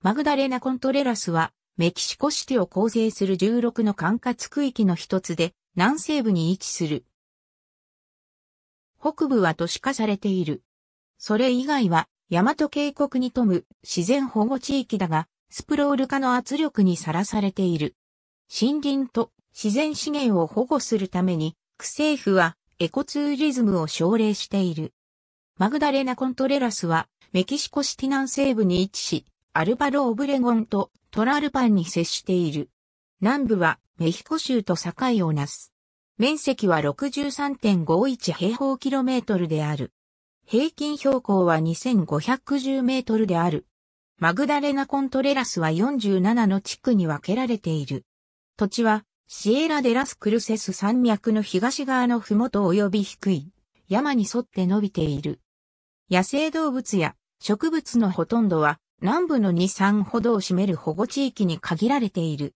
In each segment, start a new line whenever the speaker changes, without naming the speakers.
マグダレナ・コントレラスは、メキシコシティを構成する16の管轄区域の一つで、南西部に位置する。北部は都市化されている。それ以外は、大和渓谷に富む自然保護地域だが、スプロール化の圧力にさらされている。森林と自然資源を保護するために、区政府はエコツーリズムを奨励している。マグダレナ・コントレラスは、メキシコシティ南西部に位置し、アルバロ・オブレゴンとトラルパンに接している。南部はメヒコ州と境をなす。面積は63.51平方キロメートルである。平均標高は2510メートルである。マグダレナ・コントレラスは47の地区に分けられている。土地はシエラ・デラス・クルセス山脈の東側の麓及び低い山に沿って伸びている。野生動物や植物のほとんどは南部の2、3ほどを占める保護地域に限られている。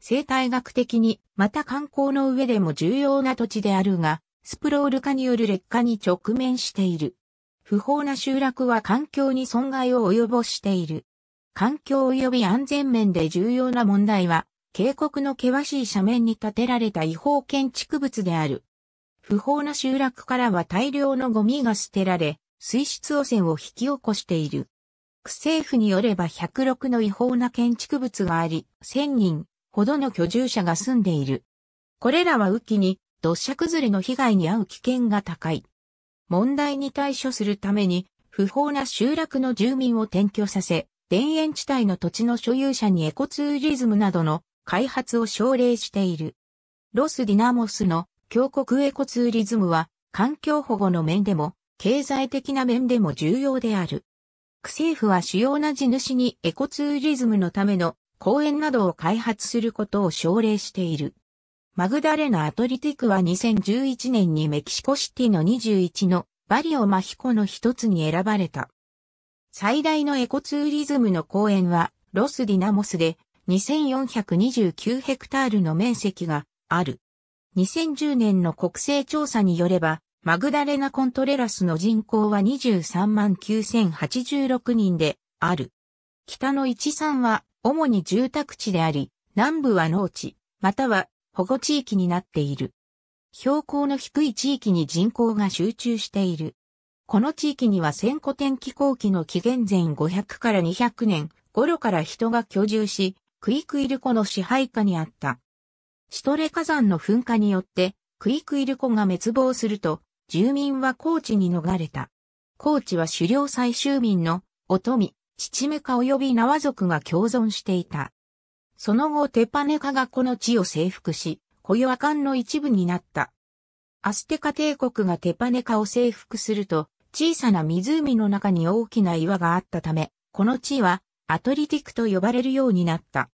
生態学的に、また観光の上でも重要な土地であるが、スプロール化による劣化に直面している。不法な集落は環境に損害を及ぼしている。環境及び安全面で重要な問題は、渓谷の険しい斜面に建てられた違法建築物である。不法な集落からは大量のゴミが捨てられ、水質汚染を引き起こしている。区政府によれば106の違法な建築物があり、1000人ほどの居住者が住んでいる。これらは雨季に土砂崩れの被害に遭う危険が高い。問題に対処するために、不法な集落の住民を転居させ、田園地帯の土地の所有者にエコツーリズムなどの開発を奨励している。ロス・ディナモスの峡谷エコツーリズムは環境保護の面でも経済的な面でも重要である。区政府は主要な地主にエコツーリズムのための公園などを開発することを奨励している。マグダレナ・アトリティクは2011年にメキシコシティの21のバリオ・マヒコの一つに選ばれた。最大のエコツーリズムの公園はロス・ディナモスで2429ヘクタールの面積がある。2010年の国勢調査によれば、マグダレナ・コントレラスの人口は23万9086人である。北の一山は主に住宅地であり、南部は農地、または保護地域になっている。標高の低い地域に人口が集中している。この地域には先古天気後期の紀元前500から200年頃から人が居住し、クイクイルコの支配下にあった。シトレ火山の噴火によって、クイクイルコが滅亡すると、住民は高知に逃れた。高知は狩猟採集民の、乙み、父目か及び縄族が共存していた。その後、テパネカがこの地を征服し、コヨアカンの一部になった。アステカ帝国がテパネカを征服すると、小さな湖の中に大きな岩があったため、この地はアトリティクと呼ばれるようになった。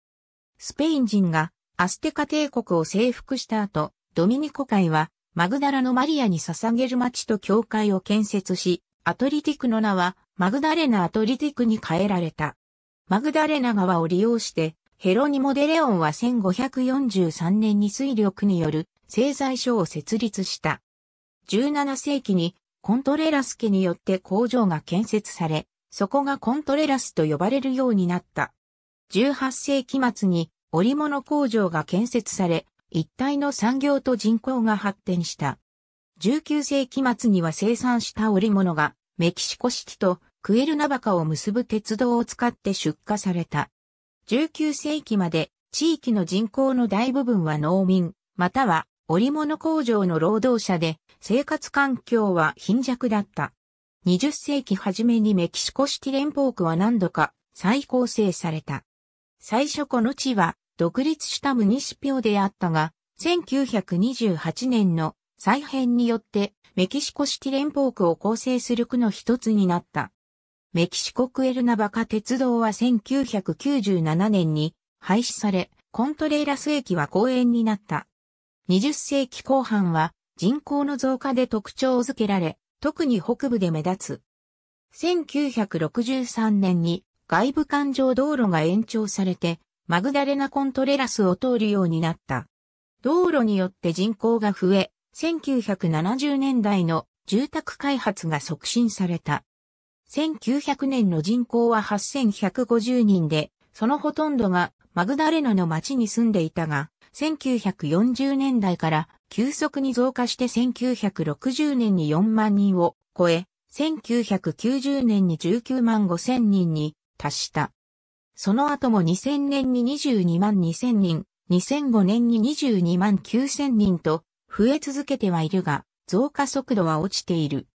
スペイン人がアステカ帝国を征服した後、ドミニコ海はマグダラのマリアに捧げる町と教会を建設し、アトリティクの名はマグダレナ・アトリティクに変えられた。マグダレナ川を利用して、ヘロニモ・デレオンは1543年に水力による製材所を設立した。17世紀にコントレラス家によって工場が建設され、そこがコントレラスと呼ばれるようになった。18世紀末に織物工場が建設され、一帯の産業と人口が発展した。19世紀末には生産した織物がメキシコ式とクエルナバカを結ぶ鉄道を使って出荷された。19世紀まで地域の人口の大部分は農民、または織物工場の労働者で生活環境は貧弱だった。20世紀初めにメキシコシティ連邦区は何度か再構成された。最初この地は独立した無ニシであったが、1928年の再編によってメキシコシティ連邦区を構成する区の一つになった。メキシコクエルナバカ鉄道は1997年に廃止され、コントレーラス駅は公園になった。20世紀後半は人口の増加で特徴を付けられ、特に北部で目立つ。1963年に外部環状道路が延長されて、マグダレナコントレラスを通るようになった。道路によって人口が増え、1970年代の住宅開発が促進された。1900年の人口は8150人で、そのほとんどがマグダレナの町に住んでいたが、1940年代から急速に増加して1960年に4万人を超え、1990年に19万5千人に達した。その後も2000年に22万2000人、2005年に22万9000人と増え続けてはいるが、増加速度は落ちている。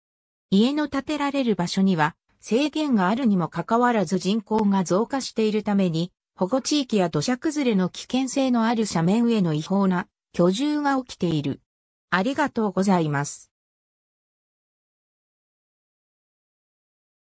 家の建てられる場所には制限があるにもかかわらず人口が増加しているために、保護地域や土砂崩れの危険性のある斜面への違法な居住が起きている。ありがとうございます。